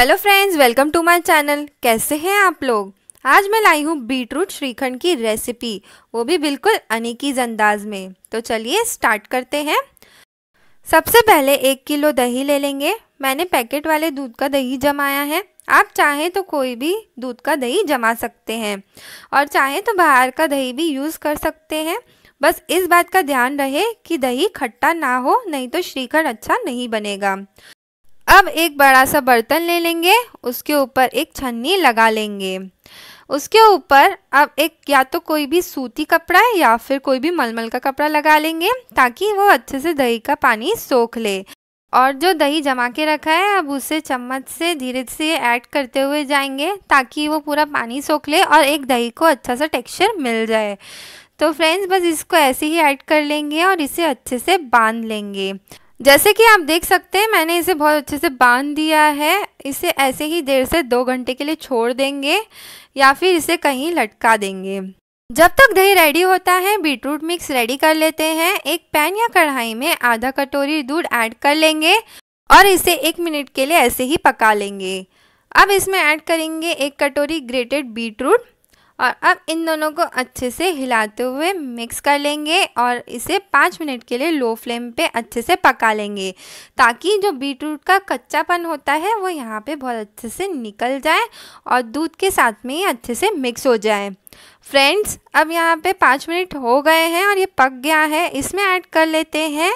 hello friends welcome to my channel कैसे हैं आप लोग आज मैं लाई हूँ बीटरूट श्रीखंड की रेसिपी वो भी बिल्कुल अनिकीज अंदाज में तो चलिए स्टार्ट करते हैं सबसे पहले एक किलो दही ले लेंगे मैंने पैकेट वाले दूध का दही जमाया है आप चाहें तो कोई भी दूध का दही जमा सकते हैं और चाहें तो बाहर का दही भी यूज़ कर सकते हैं बस इस बात का ध्यान रहे कि दही खट्टा ना हो नहीं तो श्रीखंड अच्छा नहीं बनेगा अब एक बड़ा सा बर्तन ले लेंगे उसके ऊपर एक छन्नी लगा लेंगे उसके ऊपर अब एक या तो कोई भी सूती कपड़ा या फिर कोई भी मलमल का कपड़ा लगा लेंगे ताकि वो अच्छे से दही का पानी सोख ले और जो दही जमा के रखा है अब उसे चम्मच से धीरे से ऐड करते हुए जाएंगे ताकि वो पूरा पानी सोख ले और एक दही को अच्छा सा टेक्सचर मिल जाए तो फ्रेंड्स बस इसको ऐसे ही ऐड कर लेंगे और इसे अच्छे से बांध लेंगे जैसे कि आप देख सकते हैं मैंने इसे बहुत अच्छे से बांध दिया है इसे ऐसे ही देर से दो घंटे के लिए छोड़ देंगे या फिर इसे कहीं लटका देंगे जब तक दही रेडी होता है बीटरूट मिक्स रेडी कर लेते हैं एक पैन या कढ़ाई में आधा कटोरी दूध ऐड कर लेंगे और इसे एक मिनट के लिए ऐसे ही पका लेंगे अब इसमें ऐड करेंगे एक कटोरी ग्रेटेड बीटरूट और अब इन दोनों को अच्छे से हिलाते हुए मिक्स कर लेंगे और इसे पाँच मिनट के लिए लो फ्लेम पे अच्छे से पका लेंगे ताकि जो बीटरूट का कच्चापन होता है वो यहाँ पे बहुत अच्छे से निकल जाए और दूध के साथ में ही अच्छे से मिक्स हो जाए फ्रेंड्स अब यहाँ पे पाँच मिनट हो गए हैं और ये पक गया है इसमें ऐड कर लेते हैं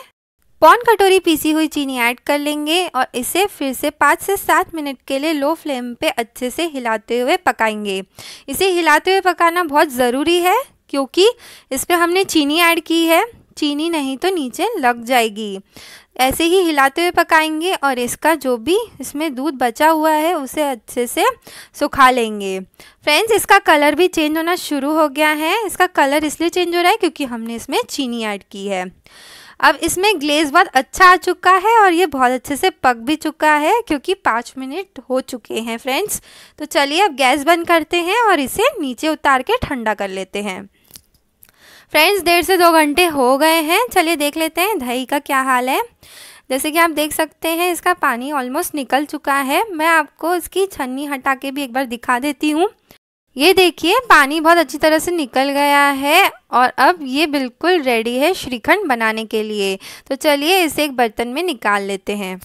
पौन कटोरी पीसी हुई चीनी ऐड कर लेंगे और इसे फिर से पाँच से सात मिनट के लिए लो फ्लेम पे अच्छे से हिलाते हुए पकाएंगे इसे हिलाते हुए पकाना बहुत ज़रूरी है क्योंकि इस पर हमने चीनी ऐड की है चीनी नहीं तो नीचे लग जाएगी ऐसे ही हिलाते हुए पकाएंगे और इसका जो भी इसमें दूध बचा हुआ है उसे अच्छे से सुखा लेंगे फ्रेंड्स इसका कलर भी चेंज होना शुरू हो गया है इसका कलर इसलिए चेंज हो रहा है क्योंकि हमने इसमें चीनी ऐड की है अब इसमें ग्लेज बहुत अच्छा आ चुका है और ये बहुत अच्छे से पक भी चुका है क्योंकि पाँच मिनट हो चुके हैं फ्रेंड्स तो चलिए अब गैस बंद करते हैं और इसे नीचे उतार के ठंडा कर लेते हैं फ्रेंड्स डेढ़ से दो घंटे हो गए हैं चलिए देख लेते हैं दही का क्या हाल है जैसे कि आप देख सकते हैं इसका पानी ऑलमोस्ट निकल चुका है मैं आपको इसकी छन्नी हटा के भी एक बार दिखा देती हूँ ये देखिए पानी बहुत अच्छी तरह से निकल गया है और अब ये बिल्कुल रेडी है श्रीखंड बनाने के लिए तो चलिए इसे एक बर्तन में निकाल लेते हैं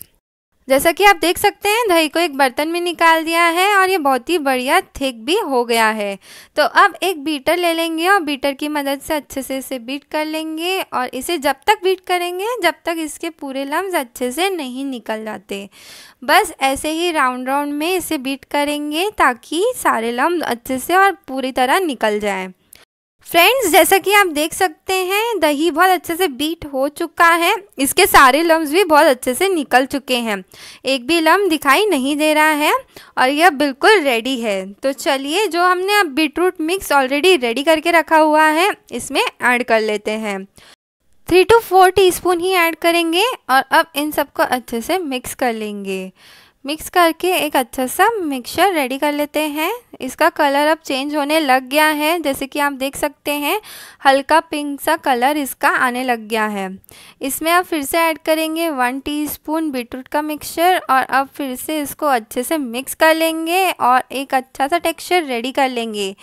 जैसा कि आप देख सकते हैं दही को एक बर्तन में निकाल दिया है और ये बहुत ही बढ़िया थिक भी हो गया है तो अब एक बीटर ले लेंगे और बीटर की मदद से अच्छे से इसे बीट कर लेंगे और इसे जब तक बीट करेंगे जब तक इसके पूरे लम्ब अच्छे से नहीं निकल जाते बस ऐसे ही राउंड राउंड में इसे बीट करेंगे ताकि सारे लम्ब अच्छे से और पूरी तरह निकल जाए फ्रेंड्स जैसा कि आप देख सकते हैं दही बहुत अच्छे से बीट हो चुका है इसके सारे लम्ब भी बहुत अच्छे से निकल चुके हैं एक भी लम्ब दिखाई नहीं दे रहा है और यह बिल्कुल रेडी है तो चलिए जो हमने अब बीटरूट मिक्स ऑलरेडी रेडी करके रखा हुआ है इसमें ऐड कर लेते हैं थ्री टू फोर टीस्पून ही ऐड करेंगे और अब इन सबको अच्छे से मिक्स कर लेंगे मिक्स करके एक अच्छा सा मिक्सचर रेडी कर लेते हैं इसका कलर अब चेंज होने लग गया है जैसे कि आप देख सकते हैं हल्का पिंक सा कलर इसका आने लग गया है इसमें आप फिर से ऐड करेंगे वन टीस्पून बीटरूट का मिक्सचर और अब फिर से इसको अच्छे से मिक्स कर लेंगे और एक अच्छा सा टेक्सचर रेडी कर लेंगे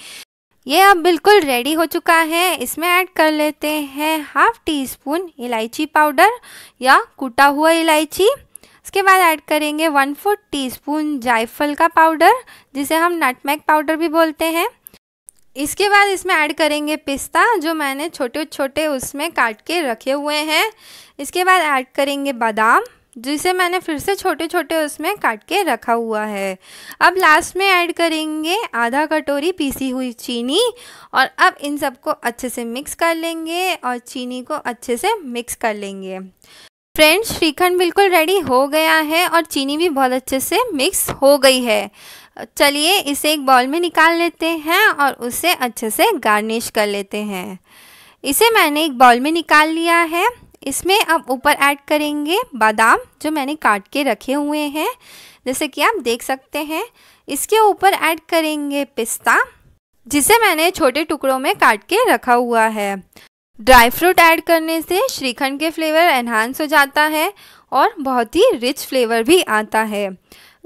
ये अब बिल्कुल रेडी हो चुका है इसमें ऐड कर लेते हैं हाफ टी स्पून इलायची पाउडर या कूटा हुआ इलायची इसके बाद ऐड करेंगे वन फोर्थ टी स्पून जायफल का पाउडर जिसे हम नटमैग पाउडर भी बोलते हैं इसके बाद इसमें ऐड करेंगे पिस्ता जो मैंने छोटे छोटे उसमें काट के रखे हुए हैं इसके बाद ऐड करेंगे बादाम जिसे मैंने फिर से छोटे छोटे उसमें काट के रखा हुआ है अब लास्ट में ऐड करेंगे आधा कटोरी पीसी हुई चीनी और अब इन सबको अच्छे से मिक्स कर लेंगे और चीनी को अच्छे से मिक्स कर लेंगे फ्रेंड्स श्रीखंड बिल्कुल रेडी हो गया है और चीनी भी बहुत अच्छे से मिक्स हो गई है चलिए इसे एक बाउल में निकाल लेते हैं और उसे अच्छे से गार्निश कर लेते हैं इसे मैंने एक बाउल में निकाल लिया है इसमें अब ऊपर ऐड करेंगे बादाम जो मैंने काट के रखे हुए हैं जैसे कि आप देख सकते हैं इसके ऊपर ऐड करेंगे पिस्ता जिसे मैंने छोटे टुकड़ों में काट के रखा हुआ है ड्राई फ्रूट ऐड करने से श्रीखंड के फ्लेवर एनहांस हो जाता है और बहुत ही रिच फ्लेवर भी आता है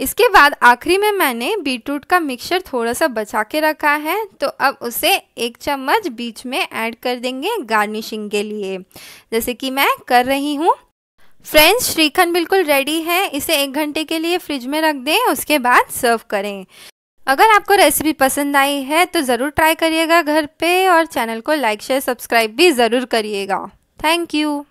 इसके बाद आखिरी में मैंने बीटरूट का मिक्सचर थोड़ा सा बचा के रखा है तो अब उसे एक चम्मच बीच में ऐड कर देंगे गार्निशिंग के लिए जैसे कि मैं कर रही हूँ फ्रेंड्स श्रीखंड बिल्कुल रेडी है इसे एक घंटे के लिए फ्रिज में रख दें उसके बाद सर्व करें अगर आपको रेसिपी पसंद आई है तो ज़रूर ट्राई करिएगा घर पे और चैनल को लाइक शेयर सब्सक्राइब भी ज़रूर करिएगा थैंक यू